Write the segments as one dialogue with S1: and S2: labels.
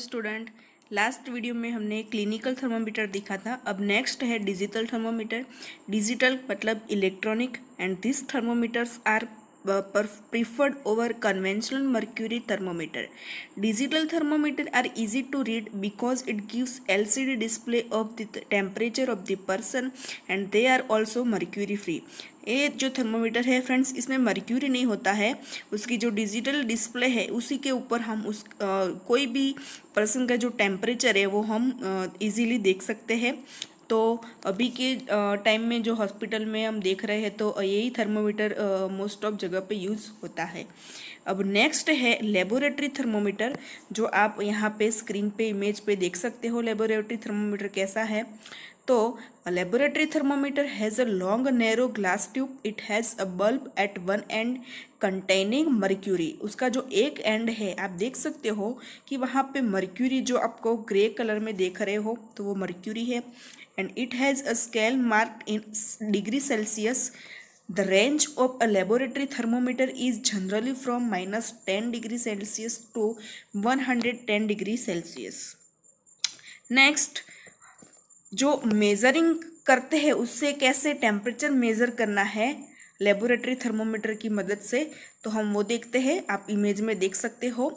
S1: Student last video में हमने clinical thermometer देखा था अब नेक्स्ट है डिजिटल थर्मोमीटर डिजिटल मतलब electronic and this thermometers are preferred over conventional mercury thermometer. Digital thermometer are easy to read because it gives LCD display of the temperature of the person and they are also mercury free. ये जो thermometer है friends इसमें mercury नहीं होता है उसकी जो digital display है उसी के ऊपर हम उस आ, कोई भी पर्सन का जो टेम्परेचर है वो हम इजीली देख सकते हैं तो अभी के टाइम में जो हॉस्पिटल में हम देख रहे हैं तो यही थर्मोमीटर मोस्ट ऑफ जगह पे यूज़ होता है अब नेक्स्ट है लेबोरेटरी थर्मोमीटर जो आप यहाँ पे स्क्रीन पे इमेज पे देख सकते हो लेबोरेटरी थर्मोमीटर कैसा है तो laboratory thermometer has a long narrow glass tube it has a bulb at one end containing mercury उसका जो एक एंड है आप देख सकते हो कि वहाँ पे मर्क्यूरी जो आपको ग्रे कलर में देख रहे हो तो वो मर्क्यूरी है and it has a scale marked in degree Celsius. The range of a laboratory thermometer is generally from minus 10 degree Celsius to 110 degree Celsius. next जो मेजरिंग करते हैं उससे कैसे टेम्परेचर मेज़र करना है लेबोरेटरी थर्मोमीटर की मदद से तो हम वो देखते हैं आप इमेज में देख सकते हो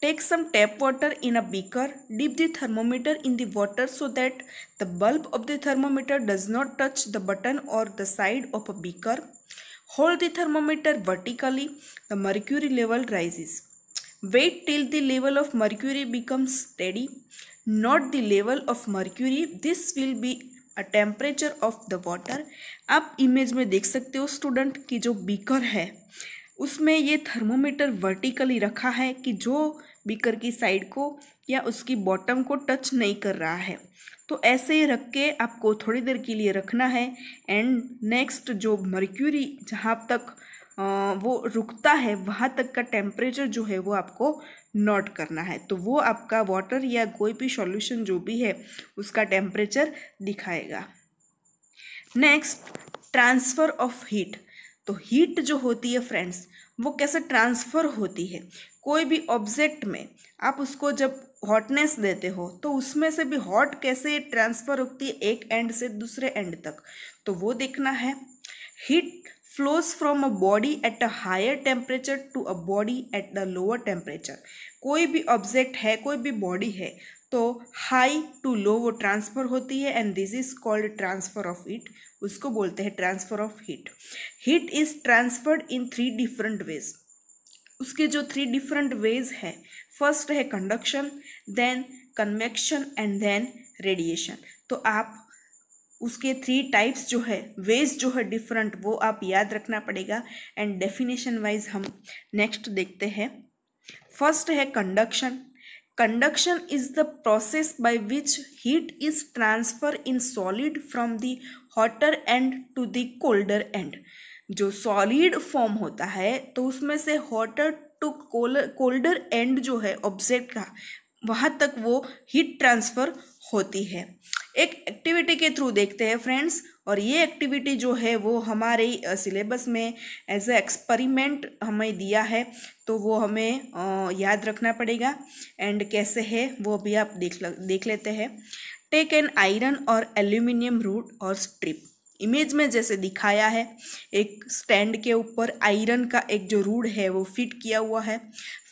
S1: take some tap water in a beaker dip the thermometer in the water so that the bulb of the thermometer does not touch the bottom or the side of a beaker hold the thermometer vertically the mercury level rises wait till the level of mercury become steady note the level of mercury this will be a temperature of the water आप image में देख सकते हो student की जो beaker है उसमें ये थर्मोमीटर वर्टिकली रखा है कि जो बीकर की साइड को या उसकी बॉटम को टच नहीं कर रहा है तो ऐसे रख के आपको थोड़ी देर के लिए रखना है एंड नेक्स्ट जो मर्क्यूरी जहाँ तक आ, वो रुकता है वहाँ तक का टेम्परेचर जो है वो आपको नोट करना है तो वो आपका वाटर या कोई भी सॉल्यूशन जो भी है उसका टेम्परेचर दिखाएगा नेक्स्ट ट्रांसफ़र ऑफ हीट तो हीट जो होती है फ्रेंड्स वो कैसे ट्रांसफ़र होती है कोई भी ऑब्जेक्ट में आप उसको जब हॉटनेस देते हो तो उसमें से भी हॉट कैसे ट्रांसफ़र होती है एक एंड से दूसरे एंड तक तो वो देखना है heat flows from a body at a higher temperature to a body at a lower temperature कोई भी ऑब्जेक्ट है कोई भी बॉडी है तो हाई टू लो वो ट्रांसफ़र होती है and this is called transfer of heat उसको बोलते हैं transfer of heat heat is transferred in three different ways उसके जो थ्री डिफरेंट वेज है फर्स्ट है conduction then convection and then radiation तो आप उसके थ्री टाइप्स जो है वेज जो है डिफरेंट वो आप याद रखना पड़ेगा एंड डेफिनेशन वाइज हम नेक्स्ट देखते हैं फर्स्ट है conduction conduction is the process by which heat is transfer in solid from the hotter end to the colder end जो सॉलिड फॉर्म होता है तो उसमें से हॉटर टू कोल्डर एंड जो है ऑब्जेक्ट का वहाँ तक वो हीट ट्रांसफ़र होती है एक एक्टिविटी के थ्रू देखते हैं फ्रेंड्स और ये एक्टिविटी जो है वो हमारे सिलेबस में एज ए एक्सपेरिमेंट हमें दिया है तो वो हमें याद रखना पड़ेगा एंड कैसे है वो भी आप देख देख लेते हैं take an iron or aluminium rod or strip image में जैसे दिखाया है एक स्टैंड के ऊपर आयरन का एक जो रूड है वो फिट किया हुआ है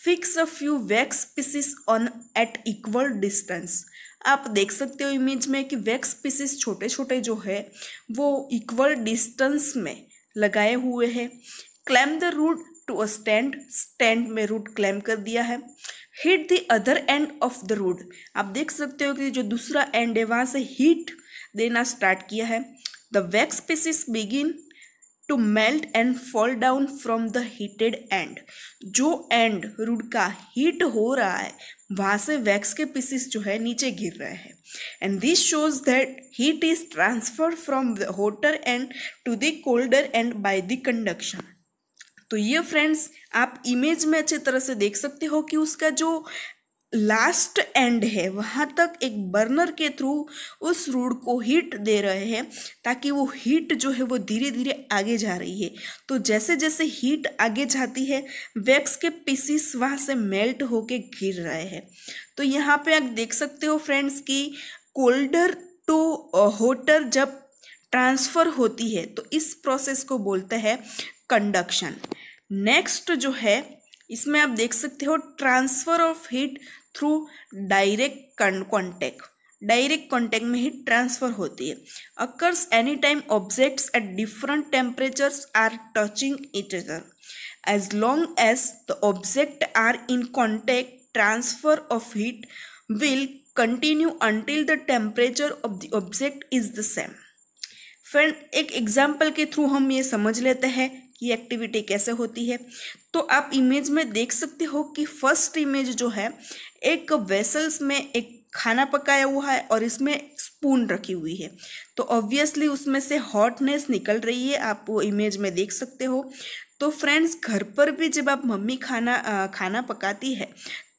S1: fix a few wax pieces on at equal distance आप देख सकते हो इमेज में कि वैक्स पीसेस छोटे छोटे जो है वो इक्वल डिस्टेंस में लगाए हुए हैं clamp the rod to a stand stand में रूट क्लैम कर दिया है heat the other end of the rod आप देख सकते हो कि जो दूसरा एंड है वहाँ से हीट देना स्टार्ट किया है the wax pieces begin to melt and fall down from the heated end जो एंड रूड का हीट हो रहा है वहाँ से वैक्स के पीसेस जो है नीचे गिर रहे हैं and this shows that heat is transfer from the hotter end to the colder end by the conduction तो ये फ्रेंड्स आप इमेज में अच्छे तरह से देख सकते हो कि उसका जो लास्ट एंड है वहाँ तक एक बर्नर के थ्रू उस रूड को हीट दे रहे हैं ताकि वो हीट जो है वो धीरे धीरे आगे जा रही है तो जैसे जैसे हीट आगे जाती है वैक्स के पीसीस वहाँ से मेल्ट होके गिर रहे हैं तो यहाँ पे आप देख सकते हो फ्रेंड्स कि कोल्डर टू होटर जब ट्रांसफ़र होती है तो इस प्रोसेस को बोलते हैं कंडक्शन नेक्स्ट जो है इसमें आप देख सकते हो transfer of heat through direct contact direct contact में हीट ट्रांसफर होती है occurs any time objects at different temperatures are touching each other as long as the object are in contact transfer of heat will continue until the temperature of the object is the same friend एक example के थ्रू हम ये समझ लेते हैं कि activity कैसे होती है तो आप इमेज में देख सकते हो कि फर्स्ट इमेज जो है एक वेसल्स में एक खाना पकाया हुआ है और इसमें स्पून रखी हुई है तो ऑब्वियसली उसमें से हॉटनेस निकल रही है आप वो इमेज में देख सकते हो तो फ्रेंड्स घर पर भी जब आप मम्मी खाना आ, खाना पकाती है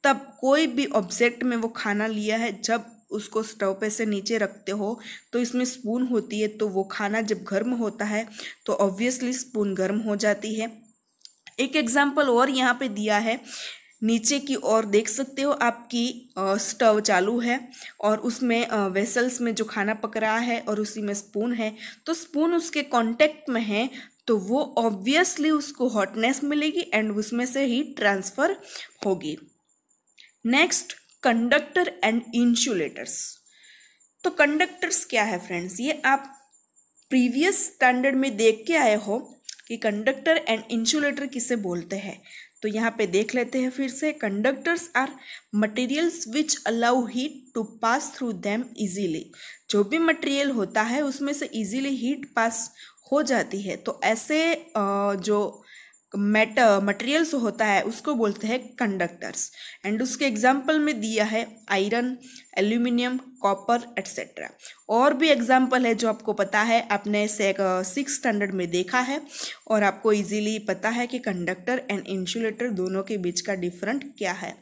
S1: तब कोई भी ऑब्जेक्ट में वो खाना लिया है जब उसको स्टव पे से नीचे रखते हो तो इसमें स्पून होती है तो वो खाना जब गर्म होता है तो ऑब्वियसली स्पून गर्म हो जाती है एक एग्जाम्पल और यहाँ पे दिया है नीचे की ओर देख सकते हो आपकी स्टव चालू है और उसमें वेसल्स में जो खाना पक रहा है और उसी में स्पून है तो स्पून उसके कॉन्टेक्ट में है तो वो ऑब्वियसली उसको हॉटनेस मिलेगी एंड उसमें से हीट ट्रांसफ़र होगी नेक्स्ट कंडक्टर एंड इंसुलेटर्स तो कंडक्टर्स क्या है फ्रेंड्स ये आप प्रीवियस स्टैंडर्ड में देख के आए हो कि कंडक्टर एंड इंसुलेटर किसे बोलते हैं तो यहाँ पे देख लेते हैं फिर से conductors are materials which allow heat to pass through them easily जो भी मटेरियल होता है उसमें से इजीली हीट पास हो जाती है तो ऐसे जो मैट मटेरियल्स होता है उसको बोलते हैं कंडक्टर्स एंड उसके एग्जाम्पल में दिया है आयरन एल्यूमिनियम कॉपर एट्सेट्रा और भी एग्जाम्पल है जो आपको पता है आपने से सिक्स स्टैंडर्ड में देखा है और आपको इजीली पता है कि कंडक्टर एंड इंसुलेटर दोनों के बीच का डिफरेंट क्या है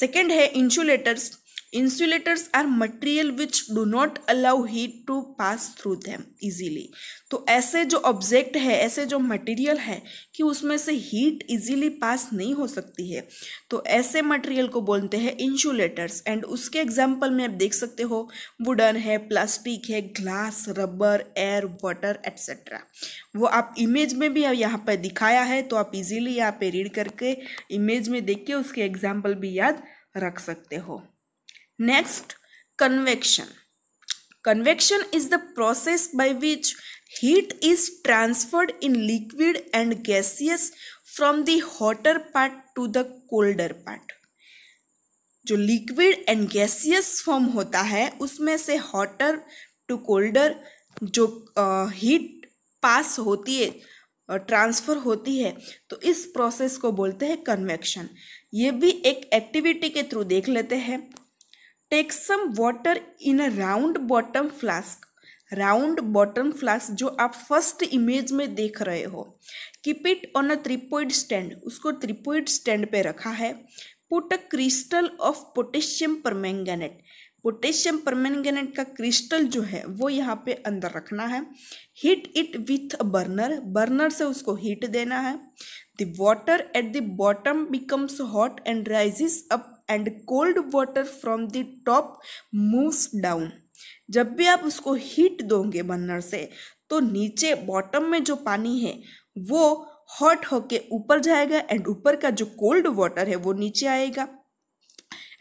S1: सेकेंड है insulators insulators are material which do not allow heat to pass through them easily तो ऐसे जो ऑब्जेक्ट है ऐसे जो मटेरियल है कि उसमें से हीट इजीली पास नहीं हो सकती है तो ऐसे मटेरियल को बोलते हैं इंसुलेटर्स एंड उसके एग्जाम्पल में आप देख सकते हो वुडन है प्लास्टिक है glass rubber air water etcetera वो आप इमेज में भी यहाँ पर दिखाया है तो आप इजीली यहाँ पे रीड करके इमेज में देख के उसके एग्जाम्पल भी याद रख सकते हो next convection convection is the process by which heat is transferred in liquid and gaseous from the hotter part to the colder part जो लिक्विड एंड गैसियस फॉर्म होता है उसमें से हॉटर टू कोल्डर जो हीट uh, पास होती है transfer होती है तो इस प्रोसेस को बोलते हैं कन्वेक्शन ये भी एक एक्टिविटी के थ्रू देख लेते हैं take some water in a round bottom flask round bottom flask जो आप फर्स्ट इमेज में देख रहे हो keep it on a tripod stand उसको त्रिपोइड स्टैंड पे रखा है put a crystal of potassium permanganate potassium permanganate का क्रिस्टल जो है वो यहाँ पे अंदर रखना है heat it with a burner burner से उसको हीट देना है the water at the bottom becomes hot and rises up and cold water from the top moves down जब भी आप उसको हीट दोगे बर्नर से तो नीचे बॉटम में जो पानी है वो हॉट होके ऊपर जाएगा एंड ऊपर का जो कोल्ड वाटर है वो नीचे आएगा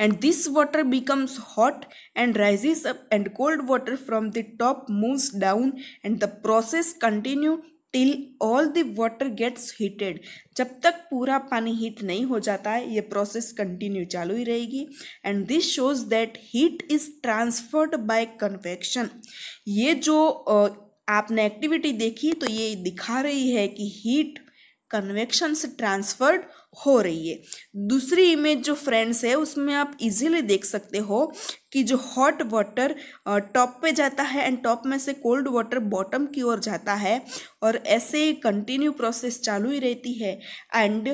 S1: and this water becomes hot and rises up and cold water from the top moves down and the process continue till all the water gets heated जब तक पूरा पानी हीट नहीं हो जाता है ये प्रोसेस कंटिन्यू चालू ही रहेगी and this shows that heat is transferred by convection ये जो आपने एक्टिविटी देखी तो ये दिखा रही है कि हीट कन्वेक्शन से ट्रांसफर्ड हो रही है दूसरी इमेज जो फ्रेंड्स है उसमें आप इजीली देख सकते हो कि जो हॉट वाटर टॉप पे जाता है एंड टॉप में से कोल्ड वाटर बॉटम की ओर जाता है और ऐसे कंटिन्यू प्रोसेस चालू ही रहती है एंड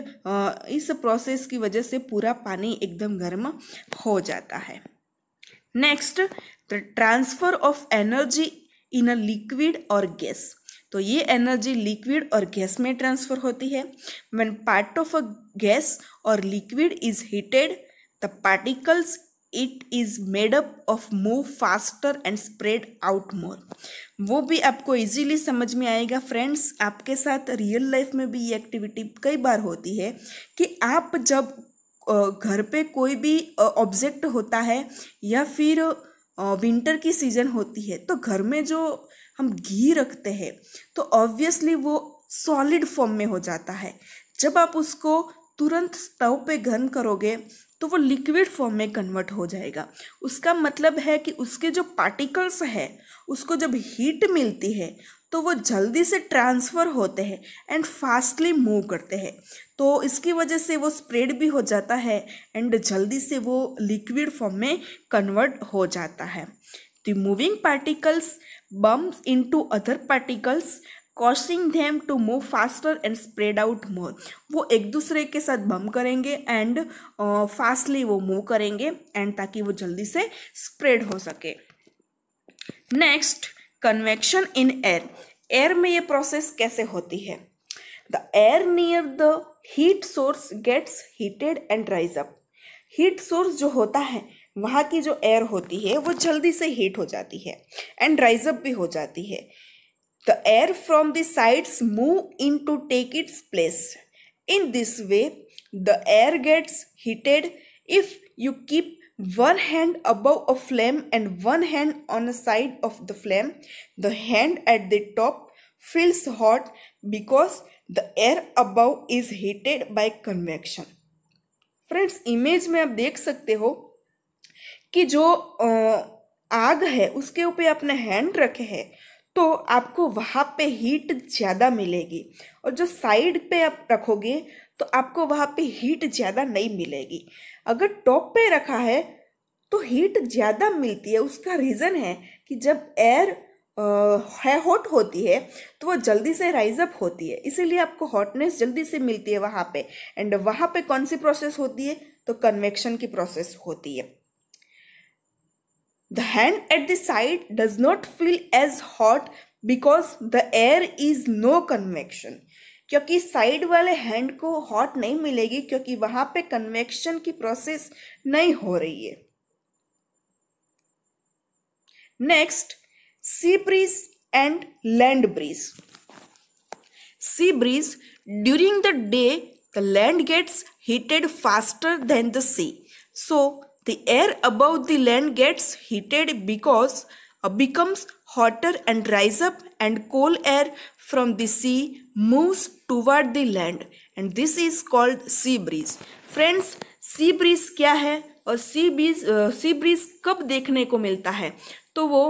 S1: इस प्रोसेस की वजह से पूरा पानी एकदम गर्म हो जाता है next transfer of energy in a liquid और गैस तो ये एनर्जी लिक्विड और गैस में ट्रांसफर होती है when part of a gas or liquid is heated the particles it is made up of move faster and spread out more वो भी आपको इजीली समझ में आएगा फ्रेंड्स आपके साथ रियल लाइफ में भी ये एक्टिविटी कई बार होती है कि आप जब घर पे कोई भी ऑब्जेक्ट होता है या फिर विंटर की सीज़न होती है तो घर में जो हम घी रखते हैं तो ऑब्वियसली वो सॉलिड फॉर्म में हो जाता है जब आप उसको तुरंत स्टव पे गर्म करोगे तो वो लिक्विड फॉर्म में कन्वर्ट हो जाएगा उसका मतलब है कि उसके जो पार्टिकल्स है उसको जब हीट मिलती है तो वो जल्दी से ट्रांसफ़र होते हैं एंड फास्टली मूव करते हैं तो इसकी वजह से वो स्प्रेड भी हो जाता है एंड जल्दी से वो लिक्विड फॉर्म में कन्वर्ट हो जाता है The particles particles into other particles causing them to move faster and spread out more वो एक दूसरे के साथ बम करेंगे एंड फास्टली uh, वो मूव करेंगे एंड ताकि वो जल्दी से स्प्रेड हो सके next convection in air air में ये प्रोसेस कैसे होती है the air near the heat source gets heated and rise up heat source जो होता है वहाँ की जो एयर होती है वो जल्दी से हीट हो जाती है एंड राइज अप भी हो जाती है the air from the sides move in to take its place in this way the air gets heated if you keep one hand above a flame and one hand on the side of the flame. The hand at the top feels hot because the air above is heated by convection. Friends image में आप देख सकते हो कि जो आग है उसके ऊपर आपने हैंड रखे हैं तो आपको वहाँ पे हीट ज़्यादा मिलेगी और जो साइड पे आप रखोगे तो आपको वहाँ पे हीट ज़्यादा नहीं मिलेगी अगर टॉप पे रखा है तो हीट ज़्यादा मिलती है उसका रीज़न है कि जब एयर है हॉट होती है तो वो जल्दी से राइज अप होती है इसीलिए आपको हॉटनेस जल्दी से मिलती है वहाँ पे एंड वहाँ पे कौन सी प्रोसेस होती है तो कन्वेक्शन की प्रोसेस होती है the hand at the side does not feel as hot because the air is no convection क्योंकि साइड वाले हैंड को हॉट नहीं मिलेगी क्योंकि वहां पे कन्वेक्शन की प्रोसेस नहीं हो रही है next sea breeze and land breeze sea breeze during the day the land gets heated faster than the sea so the air about the land gets heated because becomes hotter and rise up and cool air from the sea moves toward the land and this is called sea breeze friends sea breeze kya hai aur sea breeze uh, sea breeze kab dekhne ko milta hai to wo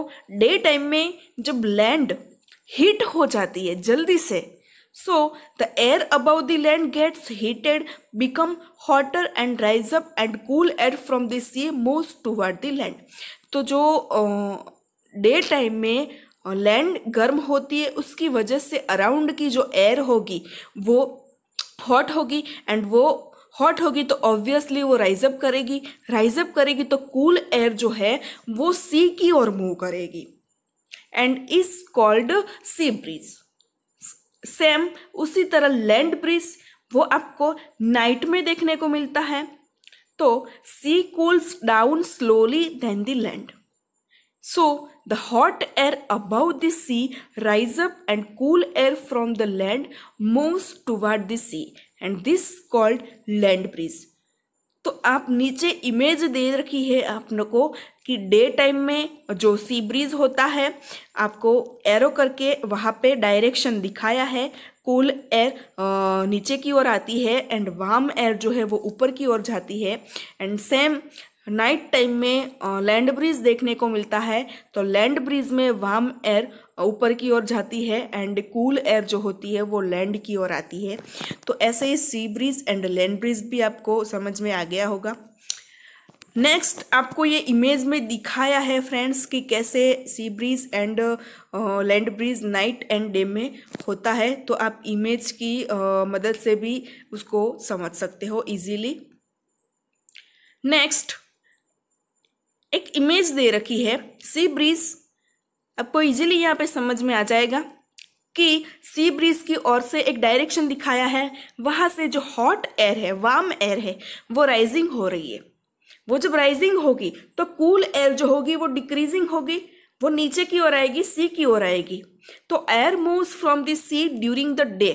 S1: day time mein jab land heat ho jati hai jaldi se So the air above the land gets heated, become hotter and rise up and cool air from the sea moves toward the land. तो जो day time में land गर्म होती है उसकी वजह से around की जो एयर होगी वो हॉट होगी एंड वो हॉट होगी तो ऑब्वियसली वो राइजअप करेगी राइजअप करेगी तो कूल cool एयर जो है वो सी की ओर मूव करेगी and is called sea breeze same उसी तरह लैंड ब्रिज वो आपको नाइट में देखने को मिलता है तो sea cools down slowly than the land So the hot air above the sea rise up and cool air from the land moves toward the sea and this called land breeze. तो आप नीचे image दे रखी है आपने को कि day time में जो सी ब्रीज होता है आपको एरो करके वहाँ पे डायरेक्शन दिखाया है कूल एयर नीचे की ओर आती है एंड वार्म एयर जो है वो ऊपर की ओर जाती है एंड सेम नाइट टाइम में लैंड ब्रिज देखने को मिलता है तो लैंड ब्रिज में वार्म एयर ऊपर की ओर जाती है एंड कूल एयर जो होती है वो लैंड की ओर आती है तो ऐसे ही sea breeze and land breeze भी आपको समझ में आ गया होगा नेक्स्ट आपको ये इमेज में दिखाया है फ्रेंड्स कि कैसे sea breeze and land breeze night and day में होता है तो आप इमेज की uh, मदद से भी उसको समझ सकते हो इजीली नेक्स्ट एक इमेज दे रखी है सी ब्रिज आपको इजीली यहाँ पे समझ में आ जाएगा कि सी ब्रिज की ओर से एक डायरेक्शन दिखाया है वहाँ से जो हॉट एयर है वार्म एयर है वो राइजिंग हो रही है वो जब राइजिंग होगी तो कूल एयर जो होगी वो डिक्रीजिंग होगी वो नीचे की ओर आएगी सी की ओर आएगी तो air moves from the sea during the day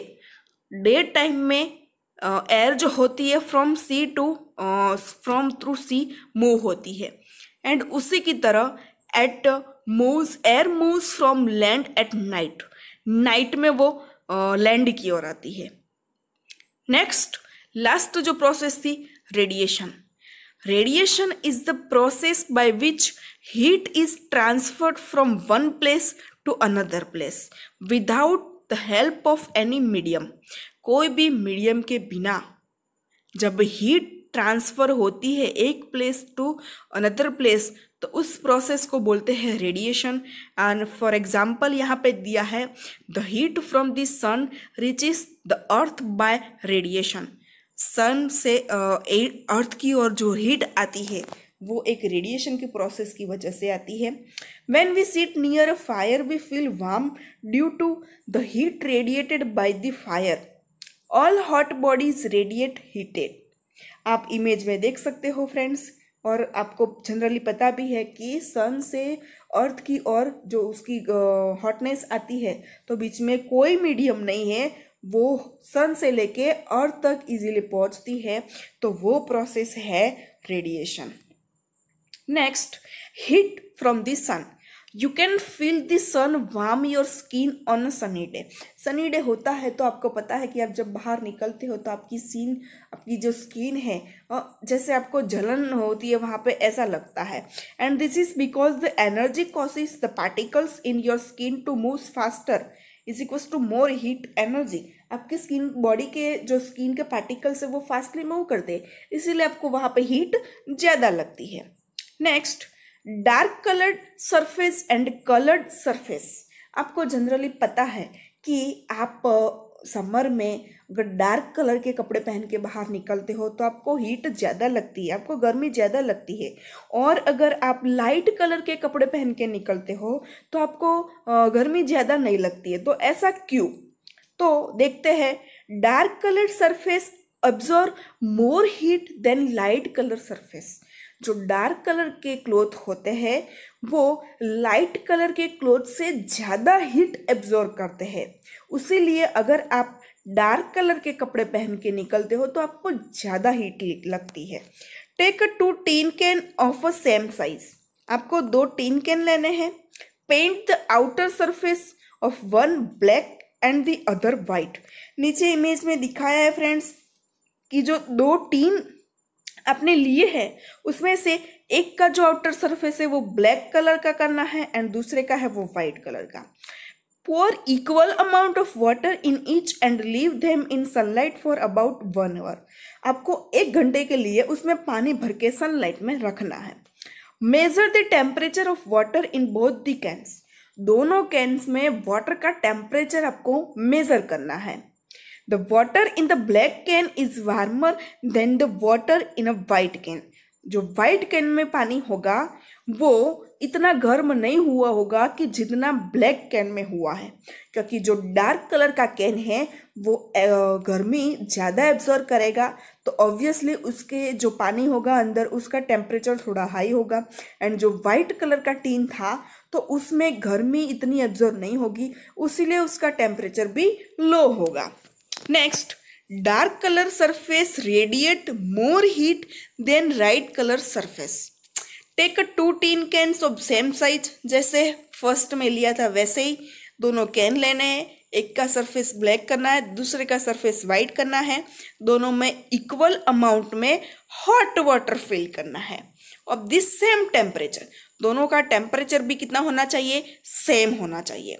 S1: day time में एयर जो होती है from sea to from through sea move होती है एंड उसी की तरह at moves air moves from land at night night में वो लैंड की ओर आती है नेक्स्ट लास्ट जो प्रोसेस थी radiation radiation is the process by which heat is transferred from one place to another place without the help of any medium कोई भी मीडियम के बिना जब हीट ट्रांसफ़र होती है एक प्लेस टू अनदर प्लेस तो उस प्रोसेस को बोलते हैं रेडिएशन एंड फॉर एग्जांपल यहाँ पे दिया है the heat from the sun reaches the earth by radiation sun से अर्थ की ओर जो हीट आती है वो एक रेडिएशन की प्रोसेस की वजह से आती है when we sit near a fire we feel warm due to the heat radiated by the fire all hot bodies radiate heated आप इमेज में देख सकते हो फ्रेंड्स और आपको जनरली पता भी है कि सन से अर्थ की ओर जो उसकी हॉटनेस आती है तो बीच में कोई मीडियम नहीं है वो सन से लेके अर्थ तक इजीली पहुंचती है तो वो प्रोसेस है radiation next heat from the sun you can feel the sun warm your skin on a sunny day sunny day होता है तो आपको पता है कि आप जब बाहर निकलते हो तो आपकी सीन आपकी जो स्किन है जैसे आपको जलन होती है वहाँ पे ऐसा लगता है and this is because the energy causes the particles in your skin to move faster is equals to more heat energy आपके स्किन बॉडी के जो स्किन के पार्टिकल्स है वो फास्टली मूव करते हैं इसीलिए आपको वहाँ पे हीट ज़्यादा लगती है next dark coloured surface and coloured surface आपको जनरली पता है कि आप समर में अगर डार्क कलर के कपड़े पहन के बाहर निकलते हो तो आपको हीट ज़्यादा लगती है आपको गर्मी ज़्यादा लगती है और अगर आप लाइट कलर के कपड़े पहन के निकलते हो तो आपको गर्मी ज़्यादा नहीं लगती है तो ऐसा क्यों तो देखते हैं dark colour surface absorb more heat than light colour surface जो डार्क कलर के क्लोथ होते हैं वो लाइट कलर के क्लोथ से ज़्यादा हीट एब्जॉर्ब करते हैं उसीलिए अगर आप डार्क कलर के कपड़े पहन के निकलते हो तो आपको ज़्यादा हीट लगती है take two tin can of a same size आपको दो टीन कैन लेने हैं paint the outer surface of one black and the other white नीचे इमेज में दिखाया है फ्रेंड्स कि जो दो टीन अपने लिए है उसमें से एक का जो आउटर सरफेस है वो ब्लैक कलर का करना है एंड दूसरे का है वो वाइट कलर का pour equal amount of water in each and leave them in sunlight for about one hour आपको एक घंटे के लिए उसमें पानी भर के सनलाइट में रखना है measure the temperature of water in both the cans दोनों कैंस में वाटर का टेम्परेचर आपको मेजर करना है The water in the black can is warmer than the water in a white can. जो वाइट कैन में पानी होगा वो इतना गर्म नहीं हुआ होगा कि जितना ब्लैक कैन में हुआ है क्योंकि जो डार्क कलर का कैन है वो गर्मी ज़्यादा एब्जॉर्व करेगा तो ऑब्वियसली उसके जो पानी होगा अंदर उसका टेम्परेचर थोड़ा हाई होगा एंड जो वाइट कलर का टीन था तो उसमें गर्मी इतनी एब्जॉर्व नहीं होगी उसीलिए उसका टेम्परेचर भी लो होगा next dark colour surface radiate more heat than right colour surface take a two tin cans of same size जैसे फर्स्ट में लिया था वैसे ही दोनों कैन लेने हैं एक का सरफेस ब्लैक करना है दूसरे का सरफेस वाइट करना है दोनों में इक्वल अमाउंट में हॉट वाटर फिल करना है और दिस सेम टेम्परेचर दोनों का टेम्परेचर भी कितना होना चाहिए सेम होना चाहिए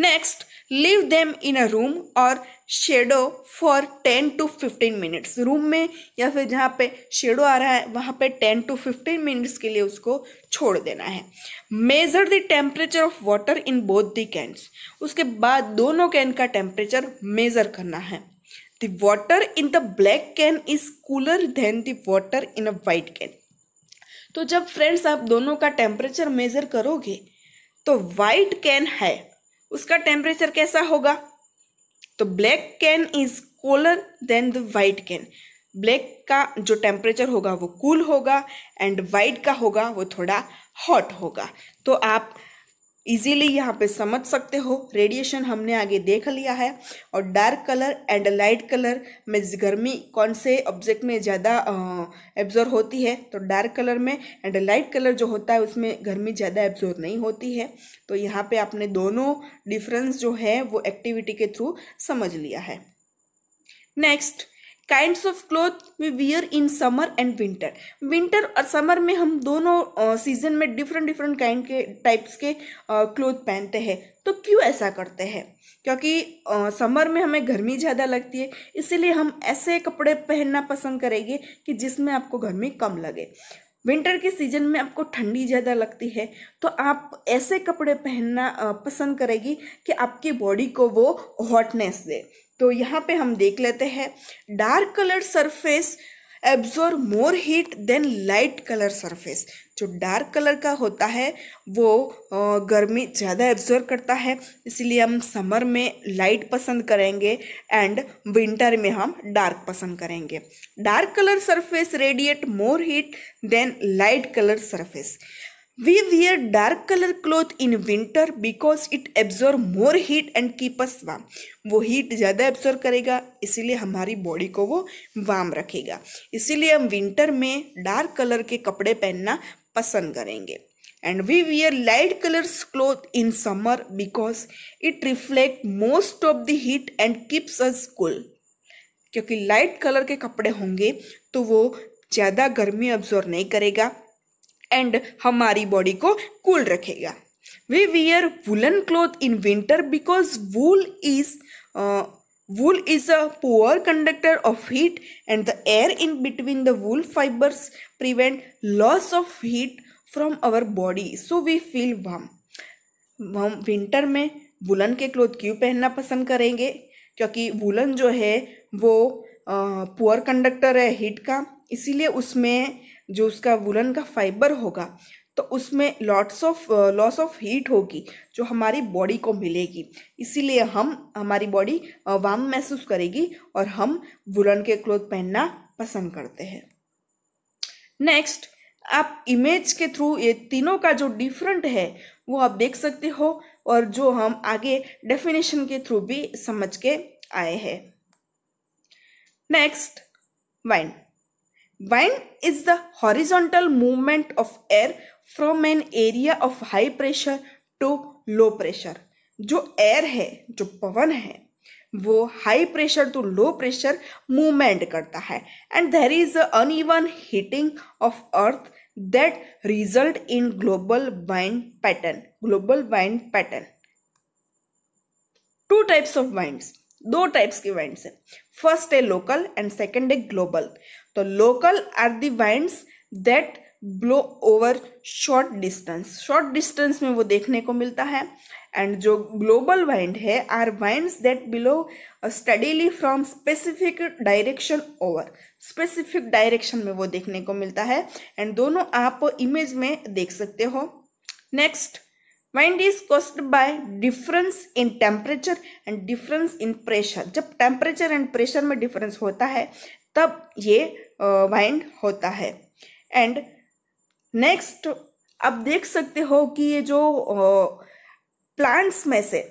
S1: next leave them in a room और shadow for ten to fifteen minutes room में या फिर जहाँ पे शेडो आ रहा है वहाँ पे टेन टू फिफ्टीन मिनट्स के लिए उसको छोड़ देना है measure the temperature of water in both the cans उसके बाद दोनों कैन का टेम्परेचर मेज़र करना है the water in the black can is cooler than the water in a white can तो जब फ्रेंड्स आप दोनों का टेम्परेचर मेज़र करोगे तो वाइट कैन है उसका टेम्परेचर कैसा होगा तो black can is cooler than the white can black का जो टेम्परेचर होगा वो कूल cool होगा एंड वाइट का होगा वो थोड़ा हॉट होगा तो आप इजीली यहाँ पे समझ सकते हो रेडिएशन हमने आगे देख लिया है और dark colour and light colour में गर्मी कौन से ऑब्जेक्ट में ज़्यादा एब्जॉर्व होती है तो डार्क कलर में एंड लाइट कलर जो होता है उसमें गर्मी ज़्यादा एब्जॉर्व नहीं होती है तो यहाँ पे आपने दोनों डिफरेंस जो है वो एक्टिविटी के थ्रू समझ लिया है next kinds of cloth we wear in summer and winter winter और समर में हम दोनों सीजन में डिफरेंट डिफरेंट काइंड के टाइप्स के क्लोथ पहनते हैं तो क्यों ऐसा करते हैं क्योंकि समर में हमें गर्मी ज़्यादा लगती है इसीलिए हम ऐसे कपड़े पहनना पसंद करेंगे कि जिसमें आपको गर्मी कम लगे विंटर के सीजन में आपको ठंडी ज़्यादा लगती है तो आप ऐसे कपड़े पहनना पसंद करेगी कि आपकी बॉडी को वो हॉटनेस दे तो यहाँ पे हम देख लेते हैं dark colour surface absorb more heat than light colour surface जो डार्क कलर का होता है वो गर्मी ज़्यादा एब्जॉर्व करता है इसलिए हम समर में लाइट पसंद करेंगे एंड विंटर में हम डार्क पसंद करेंगे dark colour surface radiate more heat than light colour surface We wear dark color cloth in winter because it absorb more heat and keep us warm. वो heat ज़्यादा absorb करेगा इसीलिए हमारी body को वो वार्म रखेगा इसीलिए हम विंटर में डार्क कलर के कपड़े पहनना पसंद करेंगे and we wear light colours cloth in summer because it reflect most of the heat and keeps us cool क्योंकि लाइट कलर के कपड़े होंगे तो वो ज़्यादा गर्मी ऑब्जॉर्व नहीं करेगा एंड हमारी बॉडी को कूल cool रखेगा we wear woollen cloth in winter because wool is wool is a poor conductor of heat and the air in between the wool fibres prevent loss of heat from our body so we feel warm हम winter में woollen के cloth क्यों पहनना पसंद करेंगे क्योंकि woollen जो है वो पुअर uh, कंडक्टर है हीट का इसीलिए उसमें जो उसका वुलन का फाइबर होगा तो उसमें lots of loss of heat होगी जो हमारी बॉडी को मिलेगी इसीलिए हम हमारी बॉडी वार्म महसूस करेगी और हम वुलन के क्लोथ पहनना पसंद करते हैं नेक्स्ट आप इमेज के थ्रू ये तीनों का जो डिफरेंट है वो आप देख सकते हो और जो हम आगे डेफिनेशन के थ्रू भी समझ के आए हैं next wind Wind is the horizontal movement of air from an area of high pressure to low pressure. जो एयर है जो पवन है वो high pressure to low pressure movement करता है and there is uneven heating of earth that result in global wind pattern global wind pattern two types of winds दो टाइप्स के वाइन्स हैं फर्स्ट है लोकल एंड सेकेंड है global तो local are the winds that blow over short distance short distance में वो देखने को मिलता है एंड जो ग्लोबल वाइंड है are winds that blow steadily from specific direction over specific direction में वो देखने को मिलता है एंड दोनों आप इमेज में देख सकते हो next wind is caused by difference in temperature and difference in pressure जब टेम्परेचर एंड प्रेशर में डिफरेंस होता है तब ये वाइंड होता है एंड नेक्स्ट आप देख सकते हो कि ये जो प्लांट्स में से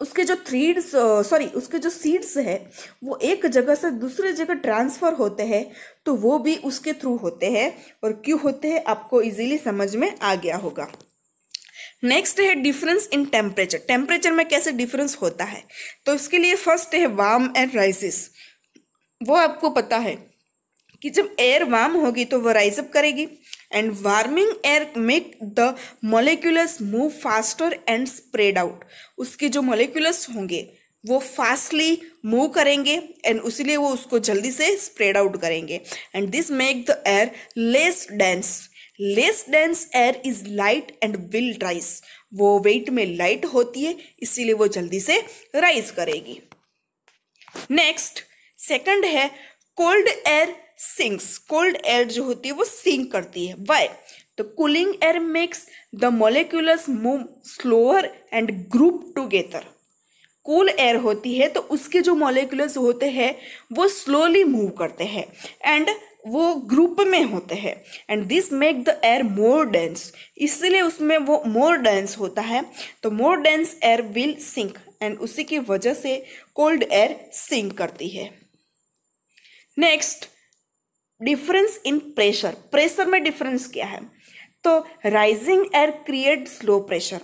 S1: उसके जो थ्रीड्स सॉरी उसके जो सीड्स है वो एक जगह से दूसरे जगह ट्रांसफर होते हैं तो वो भी उसके थ्रू होते हैं और क्यों होते हैं आपको इजीली समझ में आ गया होगा नेक्स्ट है डिफरेंस इन टेम्परेचर टेम्परेचर में कैसे डिफरेंस होता है तो इसके लिए फर्स्ट है वार्म एंड राइजिस वो आपको पता है कि जब एयर वार्म होगी तो वो राइज अप करेगी and warming air make the molecules move faster and spread out उसके जो मोलिकुलस होंगे वो फास्टली मूव करेंगे एंड उसी वो उसको जल्दी से स्प्रेड आउट करेंगे and this make the air less dense less dense air is light and will rise वो वेट में लाइट होती है इसीलिए वो जल्दी से राइज करेगी next second is cold air sinks cold air जो होती है वो सिंक करती है वाई तो cooling air makes the molecules move slower and group together cool air होती है तो उसके जो मोलिकुलस होते हैं वो स्लोली मूव करते हैं एंड वो ग्रुप में होते हैं and this make the air more dense इसलिए उसमें वो मोर डेंस होता है तो more dense air will sink एंड उसी की वजह से कोल्ड एयर सिंक करती है next difference in pressure pressure में डिफरेंस क्या है तो rising air create slow pressure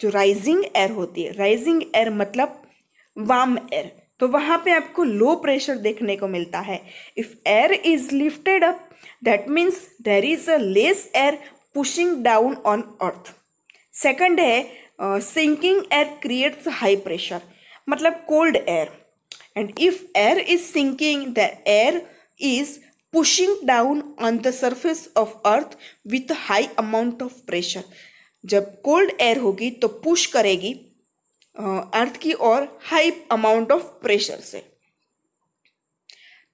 S1: जो राइजिंग एयर होती है राइजिंग एयर मतलब वार्म एयर तो वहाँ पे आपको लो प्रेशर देखने को मिलता है if air is lifted up that means there is a less air pushing down on earth second है sinking air creates high pressure मतलब cold air and if air is sinking the air is pushing down on the surface of earth with high amount of pressure जब cold air होगी तो push करेगी earth की ओर high amount of pressure से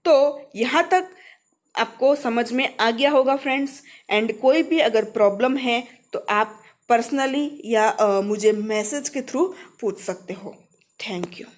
S1: तो यहाँ तक आपको समझ में आ गया होगा फ्रेंड्स एंड कोई भी अगर प्रॉब्लम है तो आप पर्सनली या आ, मुझे मैसेज के थ्रू पूछ सकते हो थैंक यू